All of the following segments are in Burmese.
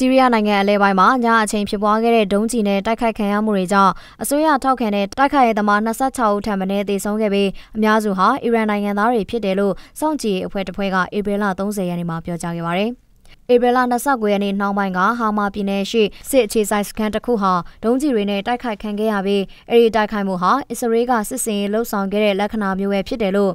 ဆီးရီးယားနိုင်ငံအလဲပိုင်းမှာညအချိန်ဖြစ်ပွားခဲ့တဲ့ဒုံးကျည်နဲ့တိုက်ခိုက်ခံရမှုတွေကြောင့်အစိုးရထောက်ခံတဲ့တိုက်ခိုက်ရေးသမား26ဦးထံမှနေသေဆုံးခဲ့ပြီးအများစုဟာအီရန်နိုင်ငံသားတွေဖြစ်တယ်လို့စောင့်ကြည့်အဖွဲ့တစ်ဖွဲ့ကဧပြီလ30ရက်နေ့မှာပြောကြားခဲ့ပါတယ်။ဧပြီလ29ရက်နေ့နှောင်းပိုင်းကဟာမာပြည်နယ်ရှိစစ်အခြေဆိုင်စခန်းတစ်ခုဟာဒုံးကျည်တွေနဲ့တိုက်ခိုက်ခံခဲ့ရပြီးအဲဒီတိုက်ခိုက်မှုဟာအစ္စရေးကစစ်စင်ရေးလှုပ်ဆောင်ခဲ့တဲ့လက္ခဏာမျိုးပဲဖြစ်တယ်လို့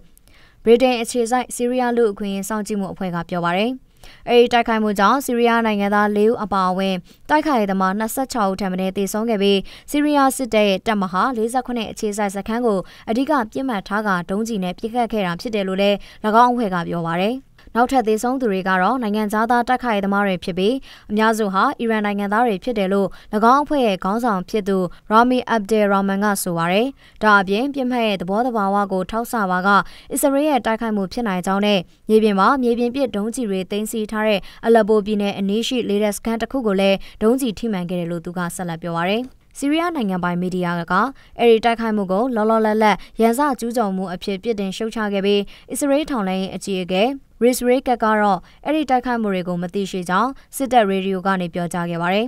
ဗြိတိန်အခြေဆိုင်ဆီးရီးယားလူအခွင့်အရေးစောင့်ကြည့်မှုအဖွဲ့ကပြောပါတယ်။အဲဒီတိုက်ခိုက်မှုကြောင့်ဆီးရီးယားနိုင်ငံသား၄ဦးအပါအဝင်တိုက်ခိုက်ရသမား26ဦးထံမှသေဆုံးခဲ့ပြီးဆီးရီးယားစစ်တပ်ရဲ့တပ်မဟာ48အခြေစိုက်စခန်းကိုအဓိကပြစ်မှတ်ထားကဒုံးကျည်နဲ့ပစ်ခတ်ခဲ့တာဖြစ်တယ်လို့လည်း၎င်းအဖွဲ့ကပြောပါတယ်။နောက်ထပ်သေဆုံးသူတွေကတော့နိုင်ငံသားတိုက်ခိုက်သမားတွေဖြစ်ပြီးအများစုဟာအီရန်နိုင်ငံသားတွေဖြစ်တယ်လို့၎င်းအဖွဲ့ရဲ့ခေါင်းဆောင်ဖြစ်သူရာမီ အပ်ဒယ်ရာမန်ကဆိုပါတယ်။ဒါအပြင်ပြင်ဖက်ရဲ့သဘောတဘာဝကိုထောက်ဆပါကအစ္စရေးရဲ့တိုက်ခိုက်မှုဖြစ်နိုင်ကြောင်းနဲ့မြေပြင်မှာမြေပြင်ပစ်ဒုံးကျည်တွေတင်စီထားတဲ့အလပိုပြည်နယ်အနီးရှိလေတက်စကန်တစ်ခုကိုလည်းဒုံးကျည်ထိမှန်ခဲ့တယ်လို့သူကဆက်လက်ပြောပါရယ်စီးရီးယားနိုင်ငံပိုင်မီဒီယာကအဲဒီတိုက်ခိုက်မှုကိုလောလောလတ်လတ်ရန်စကျူးကျော်မှုအဖြစ်ပြစ်တင်ရှုတ်ချခဲ့ပြီးအစ္စရေးထောင်လိုင်းအကြီးအကဲ Riz Ray ကကတော့အဲ့ဒီတိုက်ခိုက်မှုတွေကိုမသိရှိကြောင်းစစ်တပ်ရေဒီယိုကနေပြောကြားခဲ့ပါတယ်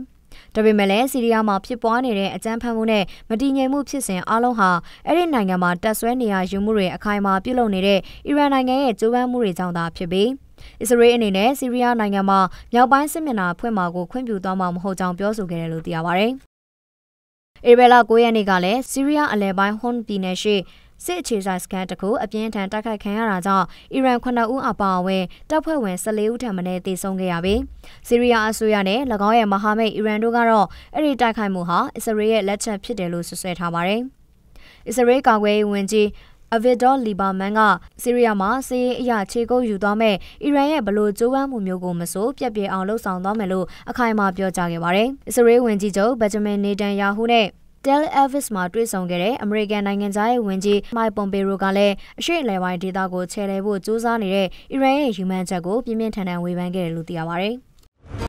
။ဒါပေမဲ့လည်းဆီးရီးယားမှာဖြစ်ပွားနေတဲ့အကြမ်းဖက်မှုနဲ့မတည်ငြိမ်မှုဖြစ်စဉ်အလုံးဟာအဲ့ဒီနိုင်ငံမှာတက်ဆွဲနေရယူမှုတွေအခိုင်အမာပြုလုပ်နေတဲ့အီရန်နိုင်ငံရဲ့ကြိုးပမ်းမှုတွေကြောင့်သာဖြစ်ပြီးအစ္စရေးအနေနဲ့ဆီးရီးယားနိုင်ငံမှာမြောက်ပိုင်းစစ်မျက်နှာဖွင့်မှာကိုခွင့်ပြုသွားမှာမဟုတ်ကြောင်းပြောဆိုခဲ့တယ်လို့သိရပါဗျ။ဧပြီလ9ရက်နေ့ကလည်းဆီးရီးယားအလယ်ပိုင်းဟွန်ပြည်နယ်ရှိစစ်အခြေဆိုင်စခန်းတစ်ခုအပြင်းထန်တိုက်ခိုက်ခံရတာကြောင့်အီရန်9ဦးအပါအဝင်တပ်ဖွဲ့ဝင်14ဦးထံမှလည်းတေဆုံးခဲ့ရပြီးဆီးရီးယားအစိုးရနဲ့၎င်းရဲ့မဟာမိတ်အီရန်တို့ကတော့အဲ့ဒီတိုက်ခိုက်မှုဟာအစ္စရေးရဲ့လက်ချက်ဖြစ်တယ်လို့ဆွဆွဲထားပါတယ်။အစ္စရေးကာကွယ်ရေးဝန်ကြီးအဗစ်ဒေါ်လီဘာမန်ကဆီးရီးယားမှာစီးရင်အရာခြေကုပ်ယူသွားမဲ့အီရန်ရဲ့ဘလို့ကြိုးပမ်းမှုမျိုးကိုမဆိုပြက်ပြဲအောင်လှုံ့ဆော်သွားမယ်လို့အခိုင်အမာပြောကြားခဲ့ပါတယ်။အစ္စရေးဝန်ကြီးချုပ်ဘက်ဂျမင်နေတန်ယာဟူနဲ့ Tel Aviv မှာတွေ့ဆုံခဲ့တဲ့အမေရိကန်နိုင်ငံသားရဲ့ဝန်ကြီး Mike Pompeo ကလည်းအရှိအလယ်ပိုင်းဒေသကိုခြေလှယ်ဖို့စူးစမ်းနေတဲ့အီရန်ရဲ့ယူမန်ချက်ကိုပြင်းပြင်းထန်ထန်ဝေဖန်ခဲ့တယ်လို့သိရပါဗျ။